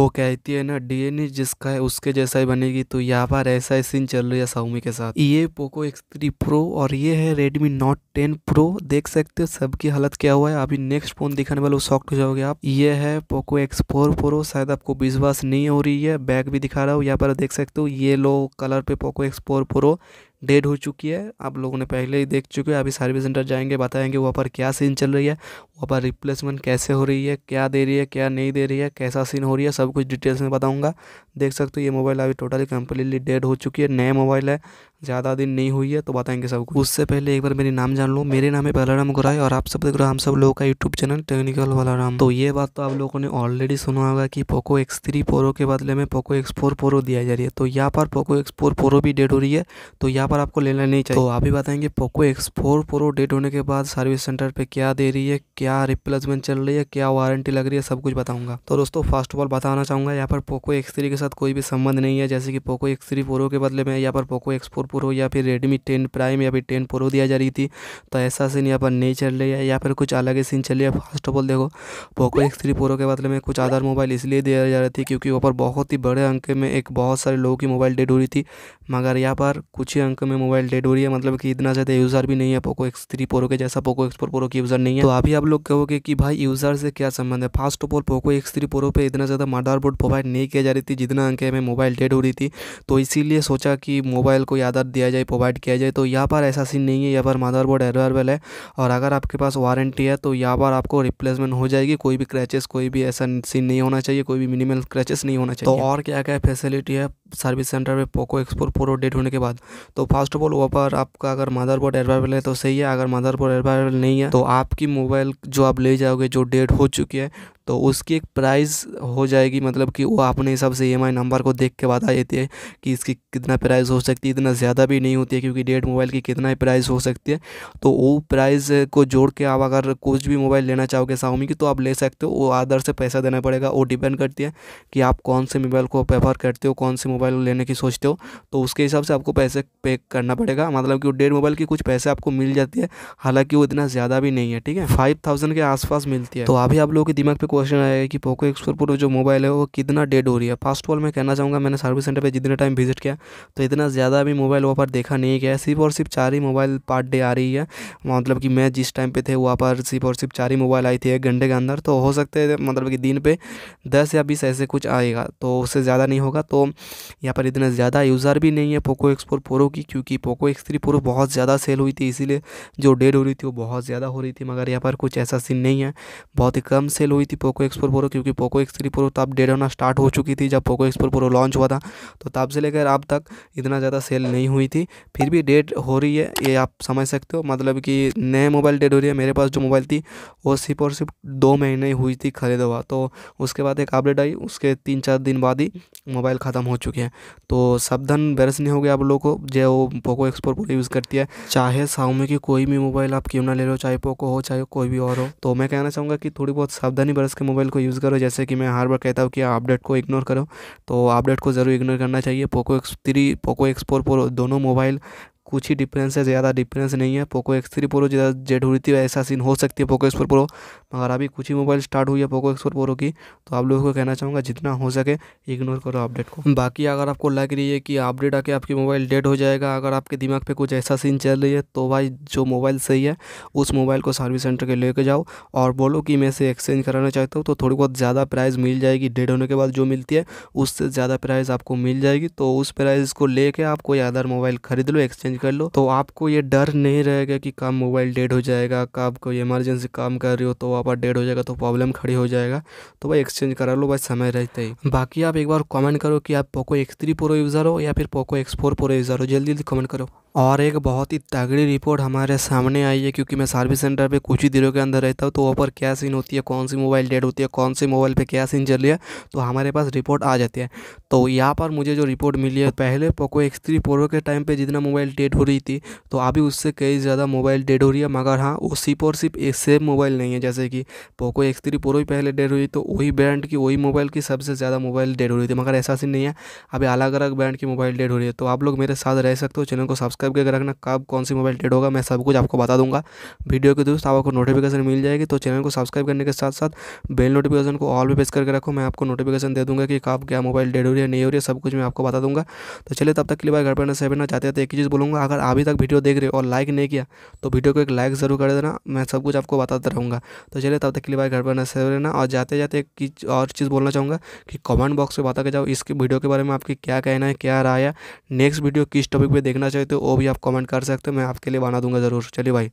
वो कहती है ना डीएनए जिसका है उसके जैसा ही बनेगी तो यहाँ पर ऐसा ही सीन चल रही है साउमी के साथ ये पोको एक्स थ्री प्रो और ये है रेडमी नोट टेन प्रो देख सकते हो सबकी हालत क्या हुआ है अभी नेक्स्ट फोन दिखाने वाले सॉफ्ट हो जाओगे आप ये है पोको एक्स फोर प्रो शायद आपको विश्वास नहीं हो रही है बैग भी दिखा रहा हूँ यहाँ पर देख सकते हो ये लो कलर पे Poco X four Pro dead हो चुकी है आप लोगों ने पहले ही देख चुके हैं अभी सर्विस सेंटर जाएंगे बताएंगे वहाँ पर क्या सीन चल रही है वहाँ पर रिप्लेसमेंट कैसे हो रही है क्या दे रही है क्या नहीं दे रही है कैसा सीन हो रही है सब कुछ डिटेल्स में बताऊँगा देख सकते हो ये मोबाइल अभी टोटली कम्प्लीटली डेड हो चुकी है नया मोबाइल है ज़्यादा दिन नहीं हुई है तो बताएंगे सबको उससे पहले एक बार मेरे नाम जान लो मेरे नाम है बलाराम गुराय और आप सब देख रहे हो हम सब लोगों का यूट्यूब चैनल टेक्निकल बलाराम तो ये बात तो आप लोगों ने ऑलरेडी सुना होगा कि पोको एक्स थ्री पोरो के बदले में पोको एक्स फोर पोरो दिया जा रही है तो यहाँ पर पोको एक्स फोर पोरो भी डेट हो रही है तो यहाँ पर आपको लेना नहीं चाहिए तो आप ही बताएंगे Poco X four pro dead होने के बाद सर्विस सेंटर पर क्या दे रही है क्या रिप्लेसमेंट चल रही है क्या वारंटी लग रही है सब कुछ बताऊंगा तो दोस्तों फर्स्ट ऑफ ऑल बताना चाहूँगा यहाँ पर पोको एक्स थ्री के साथ कोई भी संबंध नहीं है जैसे कि पोको एक्स थ्री प्रो के बदले में यहाँ पर पोको एक्स फोर प्रो या फिर रेडमी टेन प्राइम या फिर टेन प्रो दिया जा रही थी तो ऐसा सीन यहाँ पर नहीं चल रही है या फिर कुछ अलग ही सीन चल रही है फर्स्ट ऑफ ऑल देखो पोको एक्स थ्री प्रो के बदले में कुछ अदर मोबाइल इसलिए दिया जा रही थी क्योंकि वहाँ पर बहुत ही बड़े अंक में एक बहुत सारे लोगों की मोबाइल डेड हो रही थी मगर यहाँ पर कुछ ही अंक में मोबाइल डेड हो रही है मतलब कि इतना ज़्यादा यूज़र भी नहीं है पोको एक्स थ्री प्रो के जैसा पोको एक्स फोर प्रो की यूज़र नहीं है तो अभी आप लोग कहोगे कि भाई यूज़र से क्या संबंध है first of all Poco X three Pro पर इतना ज़्यादा मदरबोर्ड प्रोवाइड नहीं किया जा रही थी जितना अंक में मोबाइल डेड हो रही थी तो इसीलिए सोचा कि मोबाइल को यादार दिया जाए प्रोवाइड किया जाए तो यहाँ पर ऐसा सीन नहीं है यहाँ पर मदरबोर्ड अवेलेबल है और अगर आपके पास वारंटी है तो यहाँ पर आपको रिप्लेसमेंट हो जाएगी कोई भी क्रैचेस कोई भी ऐसा सीन नहीं होना चाहिए कोई भी मिनिमल क्रैचेस नहीं होना चाहिए तो और क्या क्या फैसिलिटी है सर्विस सेंटर पे पोको एक्सपोर प्रो डेट होने के बाद तो फर्स्ट ऑफ ऑल वहाँ पर आपका अगर मदरबोर्ड अवेलेबल है तो सही है अगर मदरबोर्ड अवेलेबल नहीं है तो आपकी मोबाइल जो आप ले जाओगे जो डेट हो चुकी है तो उसकी एक प्राइस हो जाएगी मतलब कि वो अपने हिसाब से ई e नंबर को देख के बता देती है कि इसकी कितना प्राइस हो सकती है इतना ज़्यादा भी नहीं होती है क्योंकि डेट मोबाइल की कितना ही प्राइस हो सकती है तो वो प्राइस को जोड़ के आप अगर कुछ भी मोबाइल लेना चाहोगे साउमी की तो आप ले सकते हो वो आदर से पैसा देना पड़ेगा वो डिपेंड करती है कि आप कौन से मोबाइल को प्रेफर करते हो कौन से मोबाइल लेने की सोचते हो तो उसके हिसाब से आपको पैसे पे करना पड़ेगा मतलब कि वो डेढ़ मोबाइल की कुछ पैसे आपको मिल जाती है हालांकि वो इतना ज़्यादा भी नहीं है ठीक है फाइव थाउजेंड के आसपास मिलती है तो अभी आप लोगों के दिमाग पर क्वेश्चन आएगा कि पोको एक्स फोर प्रो जो मोबाइल है वो कितना डेड हो रही है फर्स्ट ऑफ ऑल मैं कहना चाहूँगा मैंने सर्विस सेंटर पर जितने टाइम विजिट किया तो इतना ज़्यादा भी मोबाइल वहाँ पर देखा नहीं गया सिर्फ और सिर्फ चार ही मोबाइल पार्ट डे आ रही है मतलब कि मैं जिस टाइम पर थे वहाँ पर सिर्फ और सिर्फ चार ही मोबाइल आई थी एक घंटे के अंदर तो हो सकते हैं मतलब कि दिन पे दस या बीस ऐसे कुछ आएगा तो उससे ज़्यादा नहीं होगा तो यहाँ पर इतना ज़्यादा यूज़र भी नहीं है पोको एक्स फोर प्रो की क्योंकि पोको एक्स थ्री प्रो बहुत ज़्यादा सेल हुई थी इसीलिए जो डेड हो रही थी वो बहुत ज़्यादा हो रही थी मगर यहाँ पर कुछ ऐसा सीन नहीं है बहुत ही कम सेल हुई थी पोको एक्स फोर प्रो क्योंकि पोको एक्स थ्री प्रो तब डेड होना स्टार्ट हो चुकी थी जब Poco X four Pro launch हुआ था तो तब से लेकर अब तक इतना ज़्यादा सेल नहीं हुई थी फिर भी डेट हो रही है ये आप समझ सकते हो मतलब कि नए मोबाइल डेट हो रही है मेरे पास जो मोबाइल थी वो सिर्फ और सिर्फ दो महीने हुई थी खरीद हुआ तो उसके बाद एक अपडेट आई उसके तीन चार दिन बाद ही मोबाइल ख़त्म हो चुके हैं तो सावधान बरस नहीं हो गया आप लोगों को जो वो पोको एक्सपोर पूरे यूज़ करती है चाहे साउमी की कोई भी मोबाइल आप क्यों ना ले लो चाहे पोको हो चाहे कोई भी और हो तो मैं कहना चाहूँगा कि थोड़ी बहुत सावधानी बरस यूज़र्स के मोबाइल को यूज़ करो जैसे कि मैं हर बार कहता हूँ कि अपडेट को इग्नोर करो तो अपडेट को ज़रूर इग्नोर करना चाहिए Poco X three Poco X four Pro दोनों मोबाइल कुछ ही डिफरेंस है ज़्यादा डिफरेंस नहीं है पोको एक्स थ्री प्रो ज़्यादा जेड हुई थी ऐसा सीन हो सकती है पोको एक्स फोर प्रो मगर अभी कुछ ही मोबाइल स्टार्ट हुई है पोको एक्स फोर प्रो की तो आप लोगों को कहना चाहूँगा जितना हो सके इग्नोर करो अपडेट को बाकी अगर आपको लग रही है कि अपडेट आके आपकी मोबाइल डेड हो जाएगा अगर आपके दिमाग पर कुछ ऐसा सीन चल रही है तो भाई जो मोबाइल सही है उस मोबाइल को सर्विस सेंटर के लेके जाओ और बोलो कि मैं इसे एक्सचेंज कराना चाहता हूँ तो थोड़ी बहुत ज़्यादा प्राइस मिल जाएगी डेड होने के बाद जो मिलती है उससे ज़्यादा प्राइस आपको मिल जाएगी तो उस प्राइस को लेके आप कोई अदर मोबाइल खरीद लो एक्सचेंज कर लो तो आपको ये डर नहीं रहेगा कि कब मोबाइल डेड हो जाएगा कब कोई इमरजेंसी काम कर रही हो तो आप डेड हो जाएगा तो प्रॉब्लम खड़ी हो जाएगा तो भाई एक्सचेंज करा लो भाई समय रहते ही बाकी आप एक बार कमेंट करो कि आप Poco X three Pro user हो या फिर Poco X four Pro user हो जल्दी जल्दी कमेंट करो और एक बहुत ही तगड़ी रिपोर्ट हमारे सामने आई है क्योंकि मैं सर्विस सेंटर पे कुछ ही दिनों के अंदर रहता हूँ तो वहाँ पर क्या सीन होती है कौन सी मोबाइल डेड होती है कौन से मोबाइल पे क्या सीन चल रही है तो हमारे पास रिपोर्ट आ जाती है तो यहाँ पर मुझे जो रिपोर्ट मिली है पहले पोको एक्स थ्री प्रो के टाइम पर जितना मोबाइल डेड हो रही थी तो अभी उससे कई ज़्यादा मोबाइल डेड हो रही है मगर हाँ वो सिर्फ और सिर्फ एक सेम मोबाइल नहीं है जैसे कि पोको एक्स थ्री प्रो ही पहले डेड हुई तो वही ब्रांड की वही मोबाइल की सबसे ज़्यादा मोबाइल डेड हो रही थी मगर ऐसा सीन नहीं है अभी अलग अलग ब्रांड की मोबाइल डेड हो रही है तो आप लोग मेरे साथ रह सकते हो चैनल को सब्सक्राइब सब्सक्राइब करके रखना कब कौन सी मोबाइल डेट होगा मैं सब कुछ आपको बता दूंगा वीडियो के दोस्त आपको नोटिफिकेशन मिल जाएगी तो चैनल को सब्सक्राइब करने के साथ साथ बेल नोटिफिकेशन को ऑल भी प्रेस करके रखो मैं आपको नोटिफिकेशन दे दूँगा कि कब क्या मोबाइल डेट हो रही है नहीं हो रही है सब कुछ मैं आपको बता दूँगा तो चलिए तब तक के लिए बार घर पर सेवन ना जाते जाते तो एक चीज़ बोलूँगा अगर अभी तक वीडियो देख रहे हो और लाइक नहीं किया तो वीडियो को एक लाइक ज़रूर कर देना मैं सब कुछ आपको बताता रहूँगा तो चलिए तब तक के लिए बार घर पर ना सेवन ना और जाते जाते एक और चीज़ बोलना चाहूँगा कि कमेंट बॉक्स में बता के जाओ इस वीडियो के बारे में आपकी क्या कहना है क्या राय है नेक्स्ट वीडियो किस टॉपिक पर देखना चाहते हो वो भी आप कमेंट कर सकते हो मैं आपके लिए बना दूंगा ज़रूर चलिए भाई